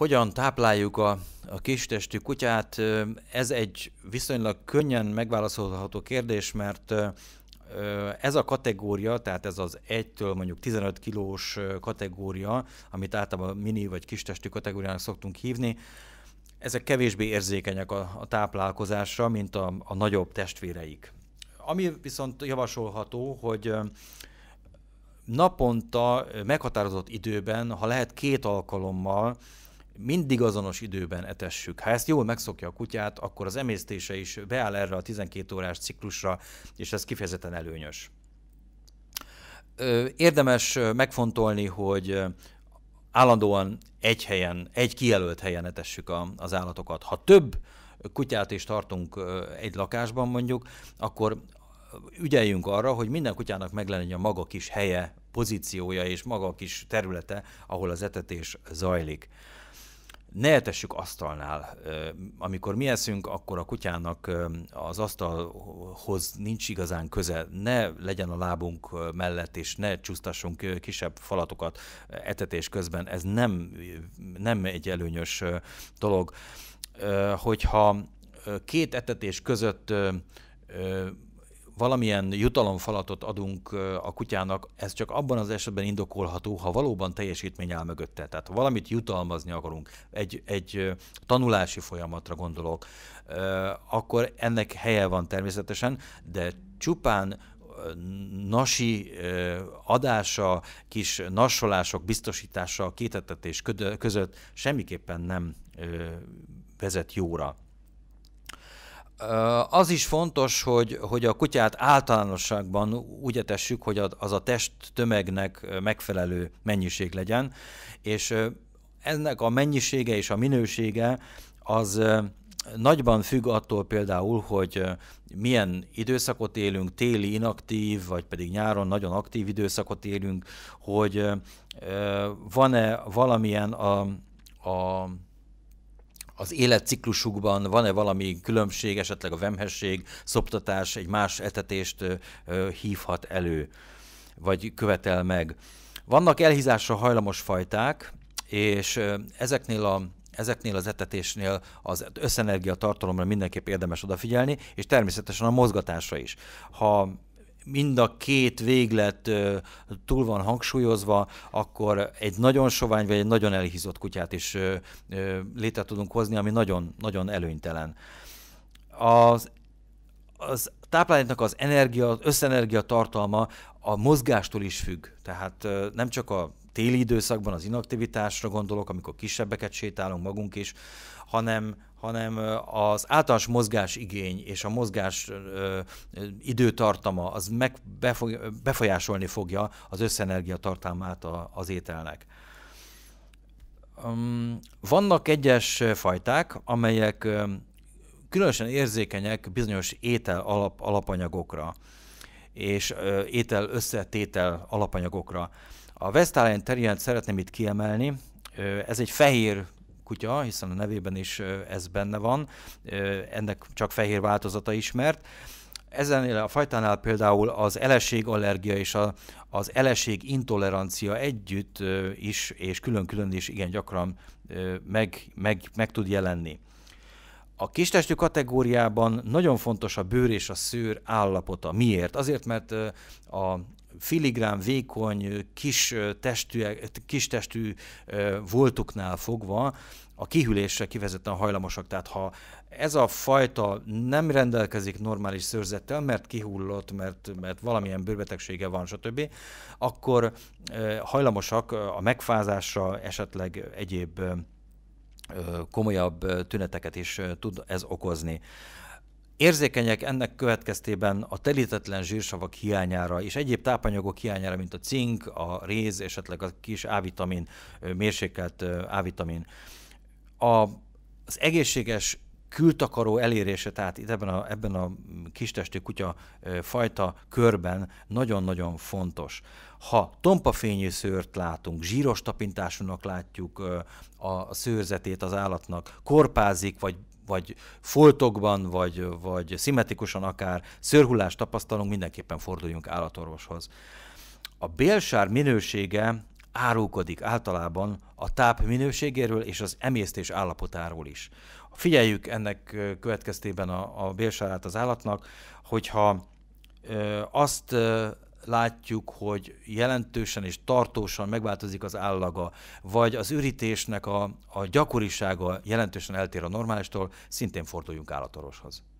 hogyan tápláljuk a, a kistestű kutyát, ez egy viszonylag könnyen megválaszolható kérdés, mert ez a kategória, tehát ez az 1-től mondjuk 15 kilós kategória, amit általában mini vagy kistestű kategóriának szoktunk hívni, ezek kevésbé érzékenyek a, a táplálkozásra, mint a, a nagyobb testvéreik. Ami viszont javasolható, hogy naponta meghatározott időben, ha lehet két alkalommal mindig azonos időben etessük. Ha ezt jól megszokja a kutyát, akkor az emésztése is beáll erre a 12 órás ciklusra, és ez kifejezetten előnyös. Érdemes megfontolni, hogy állandóan egy helyen, egy kijelölt helyen etessük az állatokat. Ha több kutyát is tartunk egy lakásban mondjuk, akkor ügyeljünk arra, hogy minden kutyának meglenjen a maga kis helye, pozíciója és maga kis területe, ahol az etetés zajlik ne etessük asztalnál. Amikor mi eszünk, akkor a kutyának az asztalhoz nincs igazán köze. Ne legyen a lábunk mellett, és ne csúsztassunk kisebb falatokat etetés közben. Ez nem, nem egy előnyös dolog. Hogyha két etetés között valamilyen jutalomfalatot adunk a kutyának, ez csak abban az esetben indokolható, ha valóban teljesítmény áll mögötte. Tehát ha valamit jutalmazni akarunk, egy, egy tanulási folyamatra gondolok, akkor ennek helye van természetesen, de csupán nasi adása, kis nasolások biztosítása a kétetetés között semmiképpen nem vezet jóra. Az is fontos, hogy, hogy a kutyát általánosságban úgy etessük, hogy az a test tömegnek megfelelő mennyiség legyen, és ennek a mennyisége és a minősége az nagyban függ attól például, hogy milyen időszakot élünk, téli inaktív, vagy pedig nyáron nagyon aktív időszakot élünk, hogy van-e valamilyen a, a az életciklusukban van-e valami különbség, esetleg a vemhesség, szoptatás egy más etetést hívhat elő, vagy követel meg. Vannak elhízásra hajlamos fajták, és ezeknél a ezeknél az etetésnél az összenergia tartalomra mindenképp érdemes odafigyelni, és természetesen a mozgatásra is. Ha mind a két véglet túl van hangsúlyozva, akkor egy nagyon sovány vagy egy nagyon elhízott kutyát is létre tudunk hozni, ami nagyon, nagyon előnytelen. Az, az tápláléknak az energia, az összenergia tartalma a mozgástól is függ. Tehát nem csak a téli időszakban az inaktivitásra gondolok, amikor kisebbeket sétálunk magunk is, hanem, hanem az általános mozgás igény és a mozgás ö, ö, időtartama az meg befog, befolyásolni fogja az összenergia tartalmát a, az ételnek. Um, vannak egyes fajták, amelyek különösen érzékenyek bizonyos étel alap, alapanyagokra és étel összetétel alapanyagokra. A Westalian Island szeretném itt kiemelni. Ez egy fehér kutya, hiszen a nevében is ez benne van. Ennek csak fehér változata ismert. Ezen a fajtánál például az eleség allergia és a, az eleség intolerancia együtt is, és külön-külön is igen gyakran meg, meg, meg tud jelenni. A kistestű kategóriában nagyon fontos a bőr és a szőr állapota. Miért? Azért, mert a, filigrán, vékony, kis, testű, kis testű voltuknál fogva a kihűlésre kivezetten hajlamosak. Tehát ha ez a fajta nem rendelkezik normális szőrzettel, mert kihullott, mert, mert valamilyen bőrbetegsége van, stb., akkor hajlamosak a megfázásra, esetleg egyéb komolyabb tüneteket is tud ez okozni. Érzékenyek ennek következtében a telítetlen zsírsavak hiányára és egyéb tápanyagok hiányára, mint a cink, a réz, esetleg a kis A-vitamin, mérsékelt A-vitamin. A, az egészséges kültakaró elérése, tehát itt ebben a, ebben a kistestű kutya fajta körben nagyon-nagyon fontos. Ha tompa fényű szőrt látunk, zsíros tapintásúnak látjuk a szőrzetét az állatnak, korpázik vagy vagy foltokban, vagy, vagy szimmetrikusan akár szörhullást tapasztalunk, mindenképpen forduljunk állatorvoshoz. A bélsár minősége árulkodik általában a táp minőségéről és az emésztés állapotáról is. Figyeljük ennek következtében a, a bélsárát az állatnak, hogyha ö, azt ö, látjuk, hogy jelentősen és tartósan megváltozik az állaga, vagy az ürítésnek a, a gyakorisága jelentősen eltér a normálistól, szintén forduljunk állatorvoshoz.